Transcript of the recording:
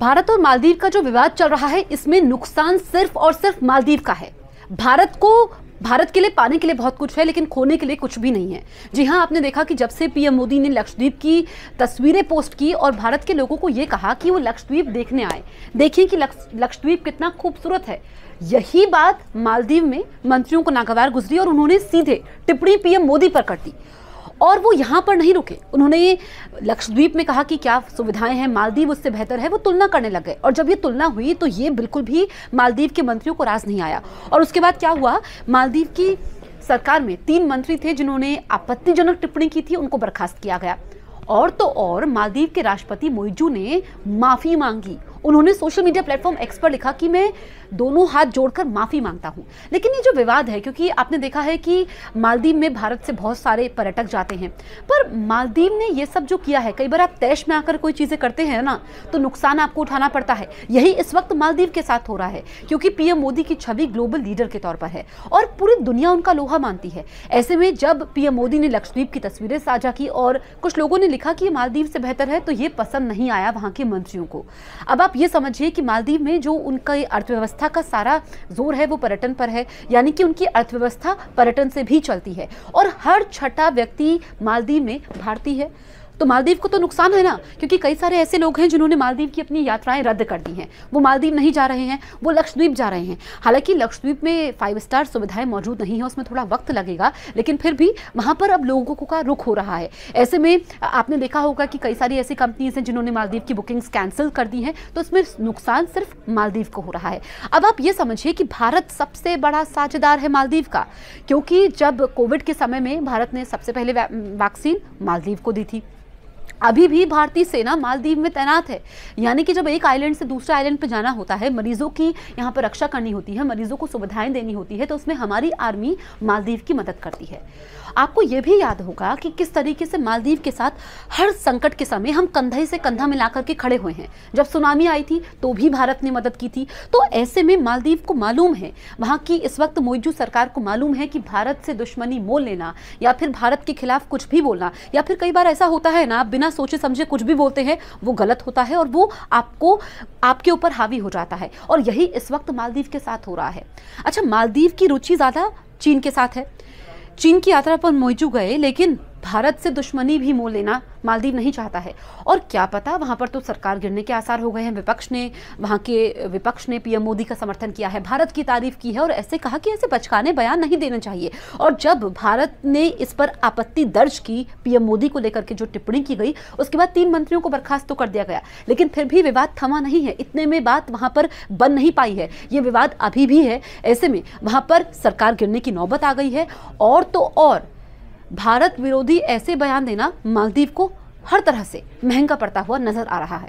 भारत और मालदीव का जो विवाद चल रहा है इसमें नुकसान सिर्फ और सिर्फ मालदीव का है भारत को भारत के लिए पाने के लिए बहुत कुछ है लेकिन खोने के लिए कुछ भी नहीं है जी हाँ आपने देखा कि जब से पीएम मोदी ने लक्षद्वीप की तस्वीरें पोस्ट की और भारत के लोगों को ये कहा कि वो लक्षद्वीप देखने आए देखिए कि लक्षद्वीप कितना खूबसूरत है यही बात मालदीव में मंत्रियों को नागवार गुजरी और उन्होंने सीधे टिप्पणी पीएम मोदी पर कर दी और वो यहाँ पर नहीं रुके उन्होंने लक्षद्वीप में कहा कि क्या सुविधाएं हैं मालदीव उससे बेहतर है वो तुलना करने लग गए और जब ये तुलना हुई तो ये बिल्कुल भी मालदीव के मंत्रियों को रास नहीं आया और उसके बाद क्या हुआ मालदीव की सरकार में तीन मंत्री थे जिन्होंने आपत्तिजनक टिप्पणी की थी उनको बर्खास्त किया गया और तो और मालदीव के राष्ट्रपति मोइजू ने माफ़ी मांगी उन्होंने सोशल मीडिया प्लेटफॉर्म एक्स पर लिखा कि मैं दोनों हाथ जोड़कर माफ़ी मांगता हूँ लेकिन ये जो विवाद है क्योंकि आपने देखा है कि मालदीव में भारत से बहुत सारे पर्यटक जाते हैं पर मालदीव ने ये सब जो किया है कई बार आप तैश में आकर कोई चीज़ें करते हैं ना तो नुकसान आपको उठाना पड़ता है यही इस वक्त मालदीव के साथ हो रहा है क्योंकि पीएम मोदी की छवि ग्लोबल लीडर के तौर पर है और पूरी दुनिया उनका लोहा मानती है ऐसे में जब पीएम मोदी ने लक्षद्वीप की तस्वीरें साझा की और कुछ लोगों ने लिखा कि मालदीव से बेहतर है तो ये पसंद नहीं आया वहां के मंत्रियों को अब आप ये समझिए कि मालदीव में जो उनका अर्थव्यवस्था अर्थव्यवस्था का सारा जोर है वो पर्यटन पर है यानी कि उनकी अर्थव्यवस्था पर्यटन से भी चलती है और हर छठा व्यक्ति मालदीव में भारतीय है तो मालदीव को तो नुकसान है ना क्योंकि कई सारे ऐसे लोग हैं जिन्होंने मालदीव की अपनी यात्राएं रद्द कर दी हैं वो मालदीव नहीं जा रहे हैं वो लक्षद्वीप जा रहे हैं हालांकि लक्षद्वीप में फाइव स्टार सुविधाएं मौजूद नहीं है उसमें थोड़ा वक्त लगेगा लेकिन फिर भी वहाँ पर अब लोगों को का रुख हो रहा है ऐसे में आपने देखा होगा कि कई सारी ऐसी कंपनीज हैं जिन्होंने मालदीव की बुकिंग्स कैंसिल कर दी हैं तो इसमें नुकसान सिर्फ मालदीव को हो रहा है अब आप ये समझिए कि भारत सबसे बड़ा साझेदार है मालदीव का क्योंकि जब कोविड के समय में भारत ने सबसे पहले वैक्सीन मालदीव को दी थी अभी भी भारतीय सेना मालदीव में तैनात है यानी कि जब एक आइलैंड से दूसरे आइलैंड पर जाना होता है मरीजों की यहाँ पर रक्षा करनी होती है मरीजों को सुविधाएं देनी होती है तो उसमें हमारी आर्मी मालदीव की मदद करती है आपको यह भी याद होगा कि किस तरीके से मालदीव के साथ हर संकट के समय हम कंधे से कंधा मिलाकर के खड़े हुए हैं जब सुनामी आई थी तो भी भारत ने मदद की थी तो ऐसे में मालदीव को मालूम है वहाँ की इस वक्त मोइजू सरकार को मालूम है कि भारत से दुश्मनी मोल लेना या फिर भारत के खिलाफ कुछ भी बोलना या फिर कई बार ऐसा होता है ना आप बिना सोचे समझे कुछ भी बोलते हैं वो गलत होता है और वो आपको आपके ऊपर हावी हो जाता है और यही इस वक्त मालदीव के साथ हो रहा है अच्छा मालदीव की रुचि ज़्यादा चीन के साथ है चीन की यात्रा पर मोइजू गए लेकिन भारत से दुश्मनी भी मोल लेना मालदीव नहीं चाहता है और क्या पता वहाँ पर तो सरकार गिरने के आसार हो गए हैं विपक्ष ने वहाँ के विपक्ष ने पीएम मोदी का समर्थन किया है भारत की तारीफ की है और ऐसे कहा कि ऐसे बचकाने बयान नहीं देना चाहिए और जब भारत ने इस पर आपत्ति दर्ज की पीएम मोदी को लेकर के जो टिप्पणी की गई उसके बाद तीन मंत्रियों को बर्खास्त तो कर दिया गया लेकिन फिर भी विवाद थमा नहीं है इतने में बात वहाँ पर बन नहीं पाई है ये विवाद अभी भी है ऐसे में वहाँ पर सरकार गिरने की नौबत आ गई है और तो और भारत विरोधी ऐसे बयान देना मालदीव को हर तरह से महंगा पड़ता हुआ नजर आ रहा है